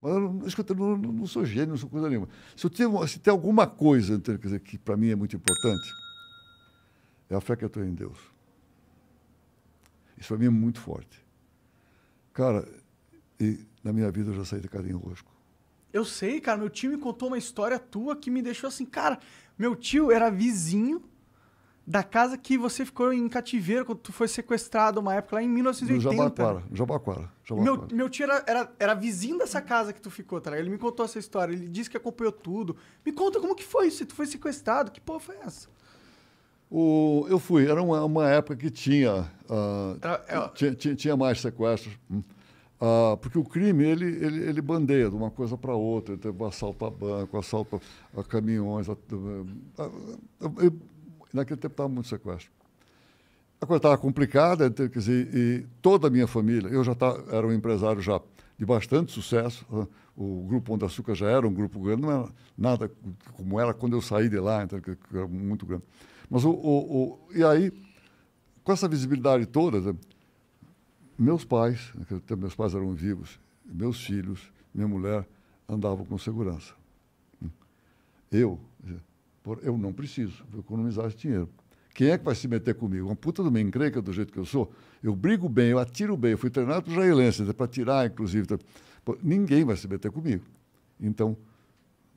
Mas eu, escuta, não, não, sou gênio, não sou coisa nenhuma. Se, eu tenho, se tem alguma coisa quer dizer, que para mim é muito importante, é a fé que eu tenho em Deus. Isso para mim é muito forte. Cara, e na minha vida eu já saí de carinho rosco. Eu sei, cara. Meu tio me contou uma história tua que me deixou assim, cara. Meu tio era vizinho da casa que você ficou em cativeiro quando tu foi sequestrado uma época lá em 1980. Jabaquara, Jabaquara. Jabaquara. Meu, meu tio era, era, era, vizinho dessa casa que tu ficou, tá Ele me contou essa história, ele disse que acompanhou tudo. Me conta como que foi isso, tu foi sequestrado, que porra foi essa? O, eu fui, era uma, uma época que tinha, uh, era, eu... É, tinha, tinha, tinha, mais sequestros. Uh, porque o crime, ele, ele, ele bandeia de uma coisa para outra. Ele então, teve assalto a banco, assalto a, a caminhões, a, a, a Naquele tempo estava muito sequestro. A coisa estava complicada, quer dizer, e toda a minha família, eu já tava, era um empresário já de bastante sucesso, o Grupo Onda Açúcar já era um grupo grande, não era nada como era quando eu saí de lá, então, que era muito grande. Mas o, o, o, e aí, com essa visibilidade toda, né, meus pais, naquele tempo meus pais eram vivos, meus filhos, minha mulher, andavam com segurança. Eu, eu não preciso, vou economizar esse dinheiro. Quem é que vai se meter comigo? Uma puta do uma encrenca do jeito que eu sou. Eu brigo bem, eu atiro bem, eu fui treinado para o Jailense, né, para tirar, inclusive. Tá? ninguém vai se meter comigo. Então,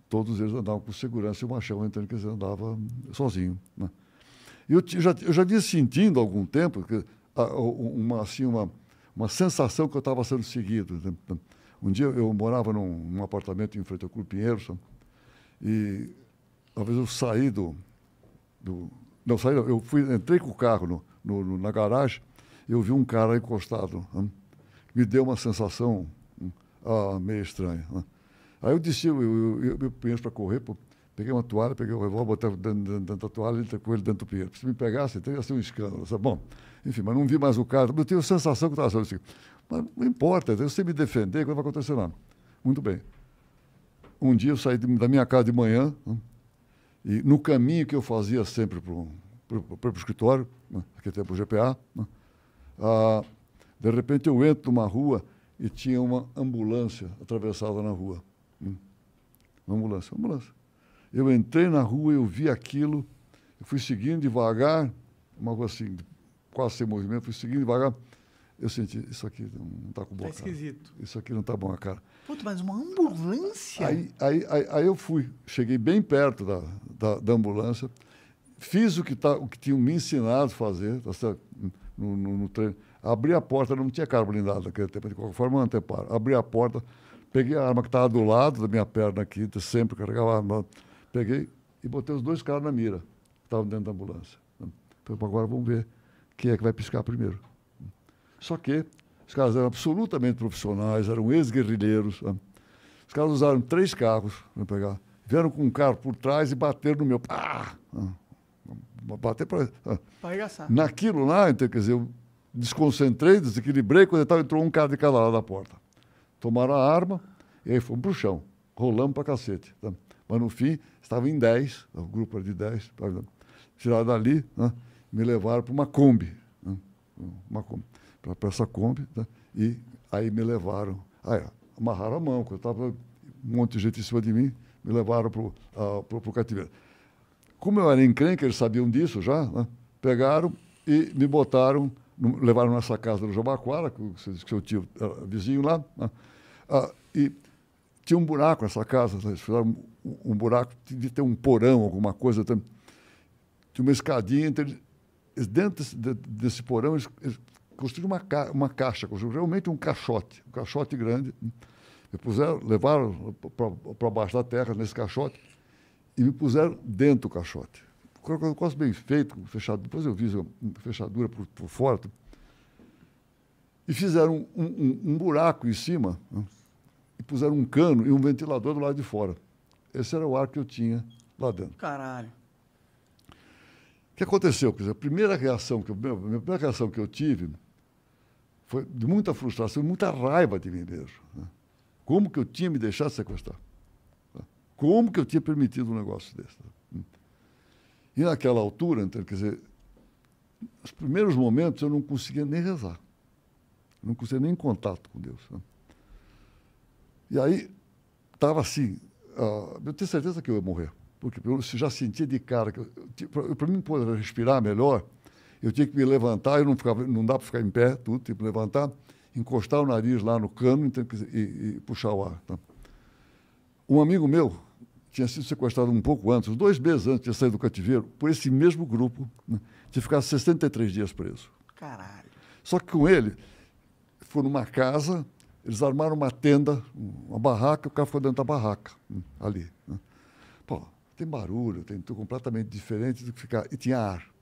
todos eles andavam com segurança e o Machão, então, que dizer, andava sozinho. Né? Eu, já, eu já vinha sentindo há algum tempo que, uma, assim, uma, uma sensação que eu estava sendo seguido. Né? Um dia eu morava num, num apartamento em frente ao Clube Pinheiro, e talvez eu saí do, do não saí, eu fui, entrei com o carro no, no, na garagem, eu vi um cara encostado, me deu uma sensação hum, ah, meio estranha. Aí eu disse eu, eu, eu, eu para correr, pô, peguei uma toalha, peguei o um revólver, botei dentro, dentro, dentro, da toalha e com ele dentro do pinheiro. Se me pegasse, teria sido um escândalo. Sabe? Bom, enfim, mas não vi mais o cara, eu tenho a sensação que estava sendo assim, mas não importa, eu sei me defender, que vai acontecer nada. Muito bem. Um dia eu saí da minha casa de manhã, e no caminho que eu fazia sempre para o escritório, né, até tempo o GPA, né, ah, de repente eu entro numa rua e tinha uma ambulância atravessada na rua. Né, uma ambulância, uma ambulância. Eu entrei na rua, eu vi aquilo, eu fui seguindo devagar, uma rua assim, quase sem movimento, fui seguindo devagar. Eu senti, isso aqui não está com boa tá cara. esquisito. Isso aqui não está bom a cara. Puta, mas uma ambulância? Aí, aí, aí, aí, eu fui, cheguei bem perto da, da, da ambulância, fiz o que, tá, o que tinham me ensinado a fazer, tá certo? No, no, no treino. Abri a porta, não tinha carro blindado naquele tempo, de qualquer forma, para Abri a porta, peguei a arma que estava do lado da minha perna aqui, sempre carregava a arma, peguei e botei os dois caras na mira, que estavam dentro da ambulância. Então, agora vamos ver quem é que vai piscar primeiro. Só que os caras eram absolutamente profissionais, eram ex-guerrilheiros. Né? Os caras usaram três carros para pegar. Vieram com um carro por trás e bateram no meu. Pá! Ah, bater para. Ah. Naquilo lá, então, quer dizer, eu desconcentrei, desequilibrei, quando tal, entrou um cara de cada lado da porta. Tomaram a arma e aí fomos para o chão. Rolamos para cacete. Tá? Mas no fim, estava em 10, o grupo era de 10. Tá? Tiraram dali, né? me levaram para uma Kombi. Né? Uma Kombi. Para essa Kombi. Tá? E aí me levaram. Aí, amarraram a mão, quando estava um monte de gente em cima de mim me levaram para o cativeiro. Como eu era encrenca, eles sabiam disso já, né? pegaram e me botaram, levaram nessa casa do Jabaquara, que o seu tio era eh, vizinho lá, né? Ah, e tinha um buraco nessa casa, eles fizeram um, buraco, tinha ter um porão, alguma coisa. Tinha uma escadinha, entre, dentro desse, desse porão eles, eles construíram uma, ca, uma caixa, construíram realmente um caixote, um caixote grande, né? Me puseram, levaram para baixo da terra, nesse caixote, e me puseram dentro do caixote. É o quase bem feito, fechado. Depois eu vi a fechadura por, por fora. E fizeram um, um, um buraco em cima, né? e puseram um cano e um ventilador do lado de fora. Esse era o ar que eu tinha lá dentro. Caralho. O que aconteceu? Quer dizer, a primeira reação que eu, a minha primeira reação que eu tive foi de muita frustração, muita raiva de mim mesmo. Né? Como que eu tinha me deixado sequestrar? Como que eu tinha permitido um negócio desse? E naquela altura, quer dizer, nos primeiros momentos eu não conseguia nem rezar. Eu não conseguia nem em contato com Deus. Né? E aí, estava assim, uh, eu tenho certeza que eu ia morrer. Porque eu já sentia de cara que para tipo, mim poder respirar melhor, eu tinha que me levantar, eu não ficava, não dá para ficar em pé, tudo, tinha que me levantar encostar o nariz lá no cano então, e, e, puxar o ar. Tá? Um amigo meu tinha sido sequestrado um pouco antes, dois meses antes de sair do cativeiro, por esse mesmo grupo, né, de ficar 63 dias preso. Caralho. Só que com ele, foram numa casa, eles armaram uma tenda, uma barraca, o cara ficou dentro da barraca, né, ali. Né. Pô, tem barulho, tem tudo completamente diferente do que ficar. E tinha ar.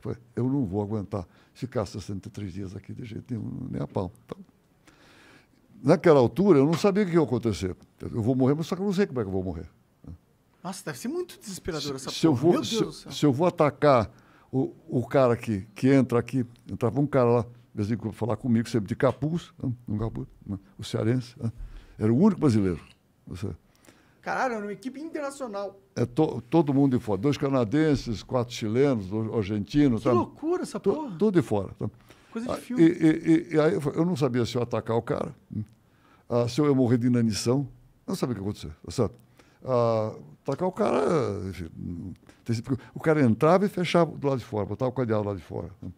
Falei, eu não vou aguentar ficar 63 dias aqui de jeito nenhum, nem a pau. Então, naquela altura, eu não sabia o que ia acontecer. Eu vou morrer, mas só que eu não sei como é que eu vou morrer. Nossa, deve ser muito desesperador essa se Eu vou, se, se, eu vou atacar o, o cara que, que entra aqui, entrava um cara lá, de vez em quando falar comigo, sempre de capuz, um capuz, um, um cearense, era o único brasileiro. Você, Caralho, era é uma equipe internacional. É to, todo mundo de fora. Dois canadenses, quatro chilenos, dois argentinos. Que tá? loucura essa porra. Tudo de fora. Tá? Coisa de ah, filme. E, e, e, aí eu não sabia se eu atacar o cara, ah, se eu ia morrer de inanição. Não sabia o que ia acontecer. Tá ah, atacar o cara, enfim, o cara entrava e fechava do lado de fora, botava o cadeado lá de fora. Né?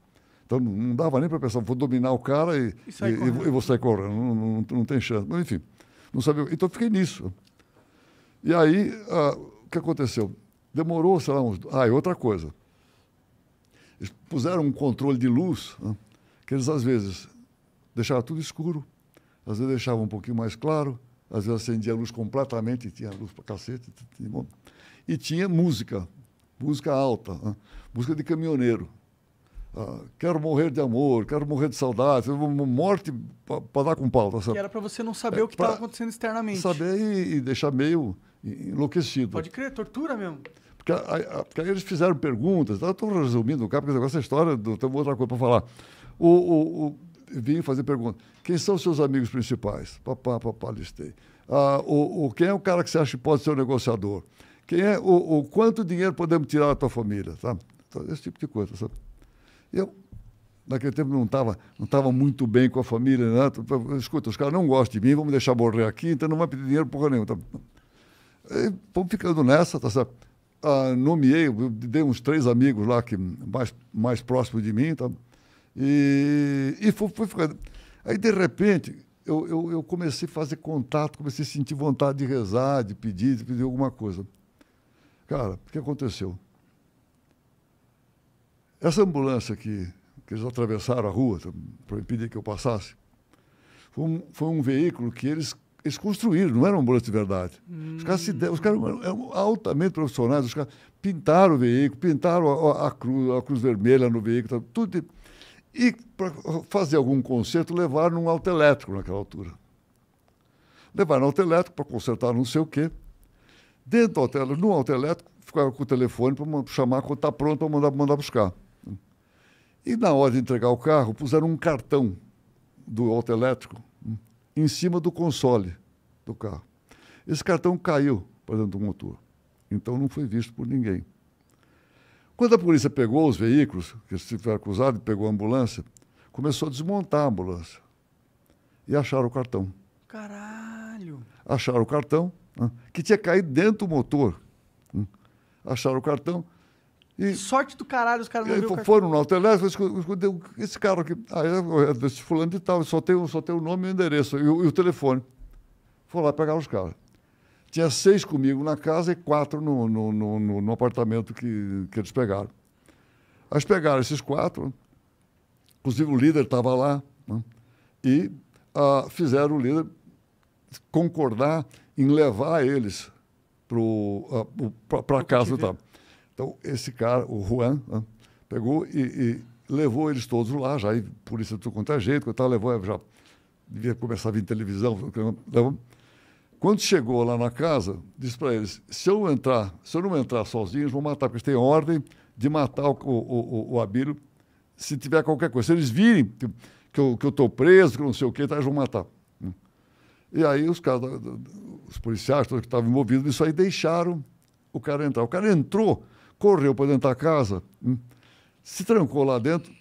Então não dava nem para pensar, vou dominar o cara e, e, e, e vou sair correndo, não, não, não, tem chance. Mas enfim, não sabia. Então fiquei nisso. Né? E aí, ah, o que aconteceu? Demorou, sei lá, uns. Ah, e outra coisa. Eles puseram um controle de luz, né, que eles, às vezes, deixavam tudo escuro, às vezes deixavam um pouquinho mais claro, às vezes acendia a luz completamente, tinha luz para cacete, e tinha música, música alta, né, música de caminhoneiro. Ah, quero morrer de amor, quero morrer de saudade, morte para dar com pau. Tá? Que era para você não saber é, o que estava acontecendo externamente. Saber e, e deixar meio enlouquecido. Pode crer, tortura mesmo. Porque, aí, eles fizeram perguntas, estou resumindo o cara, porque essa é história, tem outra coisa para falar. O, o, o, vim fazer pergunta. Quem são os seus amigos principais? Papá, papá, listei. Ah, o, o, quem é o cara que você acha que pode ser o negociador? Quem é o, o quanto dinheiro podemos tirar da tua família? Tá? Então, esse tipo de coisa, sabe? Eu, naquele tempo não estava não tava muito bem com a família, né? Tipo, escuta, os caras não gostam de mim, vamos deixar morrer aqui, então não vai pedir dinheiro porra nenhuma. Tá? E fomos ficando nessa, tá certo? Ah, nomeei, dei uns três amigos lá que mais, mais próximos de mim, tá? e, e fui, fui ficando. Aí, de repente, eu, eu, eu, comecei a fazer contato, comecei a sentir vontade de rezar, de pedir, de pedir alguma coisa. Cara, o que aconteceu? Essa ambulância que, que eles atravessaram a rua tá? para impedir que eu passasse, foi um, foi um veículo que eles eles construíram, não eram bolas de verdade. Hum. Os caras, se, os caras eram altamente profissionais, os caras pintaram o veículo, pintaram a, a, a, cruz, a cruz, vermelha no veículo, tá tudo. E para fazer algum conserto, levaram um auto elétrico naquela altura. Levaram um auto elétrico para consertar não sei o quê. Dentro do auto, no auto elétrico, ficava com o telefone para chamar quando está pronto para mandar, mandar buscar. E na hora de entregar o carro, puseram um cartão do auto elétrico em cima do console do carro. Esse cartão caiu para dentro do motor. Então não foi visto por ninguém. Quando a polícia pegou os veículos que estiveram acusados, pegou a ambulância, começou a desmontar a ambulância. E acharam o cartão. Caralho! Acharam o cartão, né, que tinha caído dentro do motor. Né? Acharam o cartão, e Sorte do caralho, os caras não viram Foram no autoelétrico, escondeu esse cara aqui. Aí ah, é, é desse fulano de tal, só tem, só tem o nome e o endereço e o, e o telefone. Foi lá pegar os caras Tinha seis comigo na casa e quatro no, no, no, no apartamento que, que eles pegaram. Aí eles pegaram esses quatro, inclusive o líder estava lá, né? e ah, fizeram o líder concordar em levar eles para ah, a casa e tal. Então, esse cara, o Juan, né, pegou e, e, levou eles todos lá, já aí, polícia de tudo quanto é jeito, tal, levou, já devia começar a vir televisão. Quando chegou lá na casa, disse para eles: se eu entrar, se eu não entrar sozinho, eles vão matar, porque eles têm ordem de matar o, o, o, o Abílio se tiver qualquer coisa. Se eles virem que, tipo, que eu estou preso, que eu não sei o quê, tá, eles vão matar. E aí os, caras, os policiais, todos que estavam envolvidos nisso aí, deixaram o cara entrar. O cara entrou correu para dentro da casa, hum, se trancou lá dentro,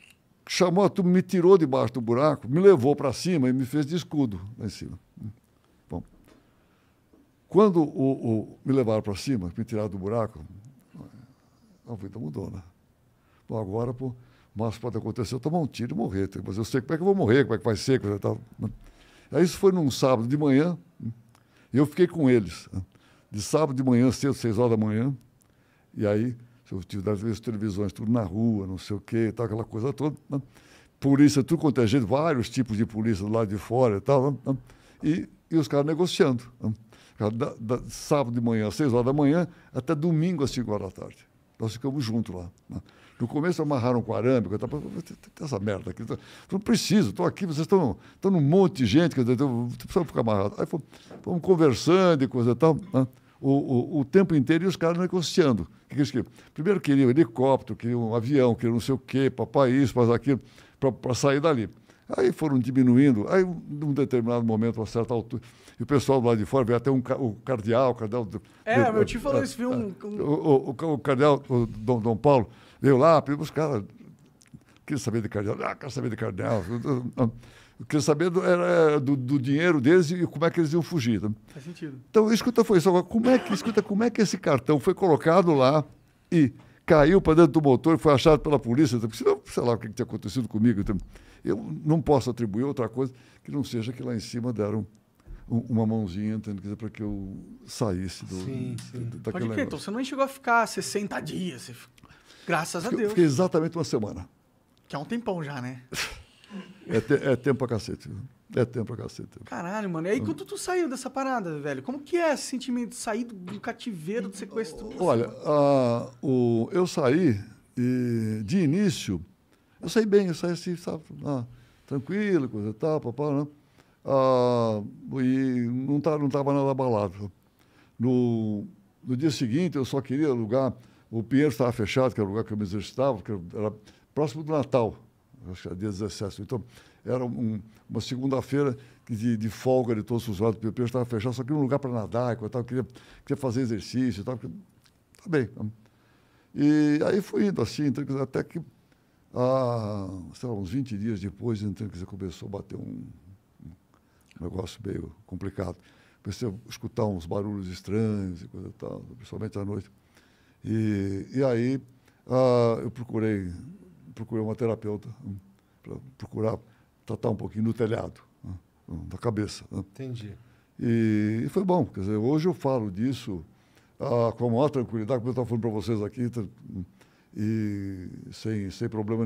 chamou a turma, me tirou debaixo do buraco, me levou para cima e me fez de escudo lá em cima. Hum. Bom, quando o, o me levaram para cima, me tiraram do buraco, a vida mudou, né? Bom, agora, pô, mas pode acontecer eu tomar um tiro e morrer, mas eu sei como é que eu vou morrer, como é que vai ser, coisa é tal. Tá, né? Aí isso foi num sábado de manhã, hum, eu fiquei com eles. De sábado de manhã, cedo, seis horas da manhã, e aí eu tive das vezes televisões, tudo na rua, não sei o quê, tal, tá, aquela coisa toda. Né? Polícia, tudo quanto é jeito, vários tipos de polícia do lado de fora e tal. Né? E, e os caras negociando. Né? Da, da, sábado de manhã, às seis horas da manhã, até domingo às cinco horas da tarde. Nós ficamos juntos lá. Né? No começo amarraram com arame, tá, eu tem essa merda aqui. Eu tá? não preciso, estou aqui, vocês estão num monte de gente, que não precisa ficar amarrado. Aí fomos, fomos conversando e coisa e tal. Né? o, o, o tempo inteiro e os caras negociando. Que que Primeiro queriam um helicóptero, queriam um avião, queriam não sei o quê, papai isso, para aquilo, para sair dali. Aí foram diminuindo, aí num determinado momento, a certa altura, e o pessoal lá de fora veio até um, o cardeal, o cardeal... É, de, meu tio falou isso, viu? É um, um... Ah, ah, o, o, o, cardeal, o Dom, Dom Paulo, veio lá, pediu os caras, quis saber de cardeal, ah, quero saber de cardeal. Eu queria saber do, era, do, do, dinheiro deles e como é que eles iam fugir. Tá? Faz sentido. Então, escuta, foi isso. Como é que, escuta, como é que esse cartão foi colocado lá e caiu para dentro do motor e foi achado pela polícia? Tá? Senão, sei lá o que, que tinha acontecido comigo. Tá? Eu não posso atribuir outra coisa que não seja que lá em cima deram uma mãozinha, para que eu saísse do. Sim, sim. Do, Pode crer, então você não chegou a ficar 60 dias. Você... Graças a Deus. Fiquei exatamente uma semana. Que é um tempão já, né? É, te, é tempo pra cacete. Né? É tempo pra cacete. Caralho, mano. E aí, quando tu saiu dessa parada, velho? Como que é esse sentimento de sair do cativeiro, do sequestro? Olha, a, o, eu saí e, de início, eu saí bem, eu saí assim, sabe, ah, tranquilo, coisa e tal, papá, né? Ah, e não estava tá, não tava nada abalado. No, no dia seguinte, eu só queria lugar, o Pinheiro estava fechado, que era o lugar que eu me exercitava, que era próximo do Natal acho que dia 17. Então, era um, uma segunda-feira de, de, folga de todos os usuários do PP, estava fechado, só queria um lugar para nadar, e tal, queria, queria fazer exercício e tal. Porque, tá bem. Tá e aí fui indo assim, então, até que, ah, sei lá, uns 20 dias depois, então, dizer, começou a bater um, um negócio meio complicado. Comecei a escutar uns barulhos estranhos e coisa e tal, principalmente à noite. E, e aí ah, eu procurei procurei uma terapeuta hum, para procurar tratar um pouquinho no telhado, hum, hum, da cabeça. Né. Entendi. E, foi bom. Quer dizer, hoje eu falo disso ah, com a maior tranquilidade, como eu estava falando para vocês aqui, e sem, sem problema nenhum.